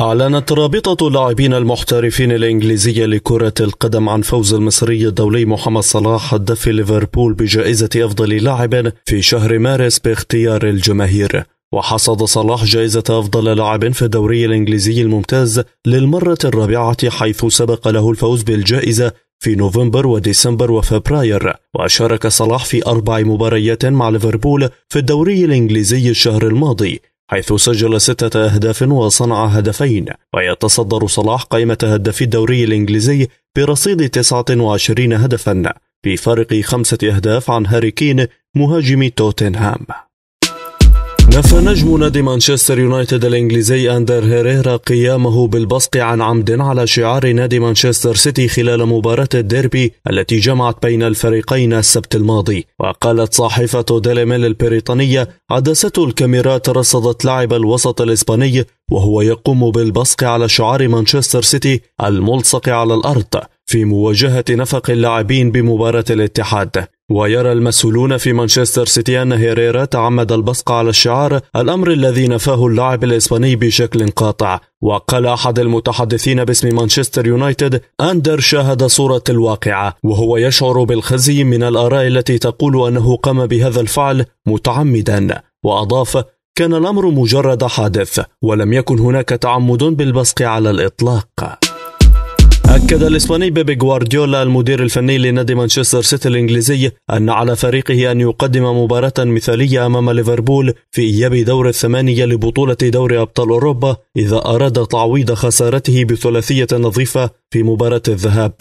أعلنت رابطة اللاعبين المحترفين الإنجليزية لكرة القدم عن فوز المصري الدولي محمد صلاح هداف ليفربول بجائزة أفضل لاعب في شهر مارس باختيار الجماهير وحصد صلاح جائزة أفضل لاعب في الدوري الإنجليزي الممتاز للمرة الرابعة حيث سبق له الفوز بالجائزة في نوفمبر وديسمبر وفبراير وشارك صلاح في أربع مباريات مع ليفربول في الدوري الإنجليزي الشهر الماضي حيث سجل ستة أهداف وصنع هدفين ويتصدر صلاح قائمة هدافي الدوري الإنجليزي برصيد 29 هدفا بفارق خمسة أهداف عن هاري كين مهاجم توتنهام نفى نجم نادي مانشستر يونايتد الانجليزي اندر هيريرا قيامه بالبصق عن عمد على شعار نادي مانشستر سيتي خلال مباراه الديربي التي جمعت بين الفريقين السبت الماضي وقالت صحيفه ديليميل البريطانيه عدسه الكاميرات رصدت لاعب الوسط الاسباني وهو يقوم بالبصق على شعار مانشستر سيتي الملصق على الارض في مواجهة نفق اللاعبين بمباراة الاتحاد ويرى المسؤولون في مانشستر سيتي أن هيريرا تعمد البصق على الشعار الأمر الذي نفاه اللاعب الإسباني بشكل قاطع وقال أحد المتحدثين باسم مانشستر يونايتد أندر شاهد صورة الواقعة وهو يشعر بالخزي من الآراء التي تقول أنه قام بهذا الفعل متعمدا وأضاف كان الأمر مجرد حادث ولم يكن هناك تعمد بالبصق على الإطلاق أكد الإسباني بيب غوارديولا المدير الفني لنادي مانشستر سيتي الإنجليزي أن على فريقه أن يقدم مباراة مثالية أمام ليفربول في إياب دور الثمانية لبطولة دوري أبطال أوروبا إذا أراد تعويض خسارته بثلاثية نظيفة في مباراة الذهاب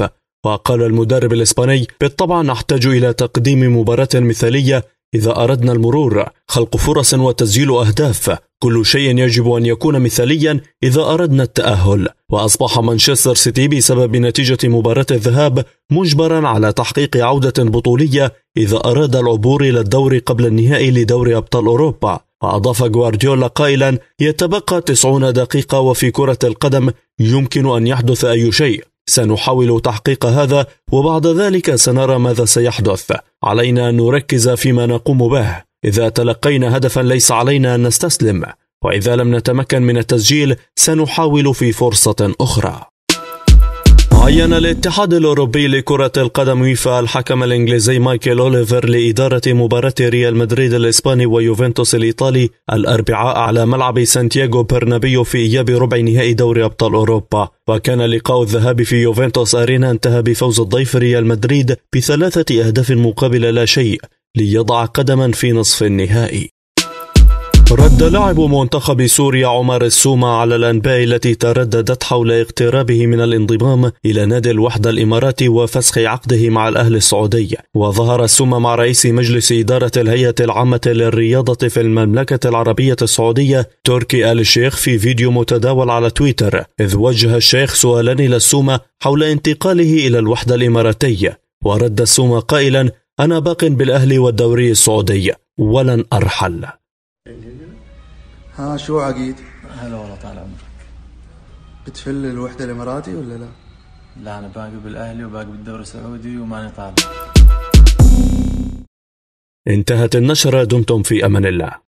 وقال المدرب الإسباني بالطبع نحتاج إلى تقديم مباراة مثالية إذا أردنا المرور خلق فرص وتسجيل أهداف كل شيء يجب أن يكون مثاليا إذا أردنا التأهل وأصبح مانشستر سيتي بسبب نتيجة مباراة الذهاب مجبرا على تحقيق عودة بطولية إذا أراد العبور إلى الدور قبل النهائي لدور أبطال أوروبا وأضاف غوارديولا قائلا يتبقى 90 دقيقة وفي كرة القدم يمكن أن يحدث أي شيء سنحاول تحقيق هذا وبعد ذلك سنرى ماذا سيحدث علينا أن نركز فيما نقوم به إذا تلقينا هدفا ليس علينا أن نستسلم وإذا لم نتمكن من التسجيل سنحاول في فرصة أخرى عين الاتحاد الاوروبي لكرة القدم ويفا الحكم الانجليزي مايكل اوليفر لادارة مباراة ريال مدريد الاسباني ويوفنتوس الايطالي الاربعاء على ملعب سانتياغو برنابيو في اياب ربع نهائي دوري ابطال اوروبا وكان لقاء الذهاب في يوفنتوس ارينا انتهى بفوز الضيف ريال مدريد بثلاثة اهداف مقابل لا شيء ليضع قدما في نصف النهائي رد لاعب منتخب سوريا عمر السومة على الأنباء التي ترددت حول اقترابه من الانضمام إلى نادي الوحدة الإماراتي وفسخ عقده مع الأهلي السعودي وظهر السومة مع رئيس مجلس إدارة الهيئة العامة للرياضة في المملكة العربية السعودية تركي آل الشيخ في فيديو متداول على تويتر إذ وجه الشيخ سؤالا إلى السومة حول انتقاله إلى الوحدة الإماراتية ورد السومة قائلا أنا باق بالأهلي والدوري السعودي ولن أرحل ها شو عقيد؟ هلا والله طال عمرك بتفل الوحدة الإماراتي ولا لا؟ لا أنا باقي بالأهلي وباقي بالدوري السعودي وماني طالع انتهت النشرة دمتم في أمان الله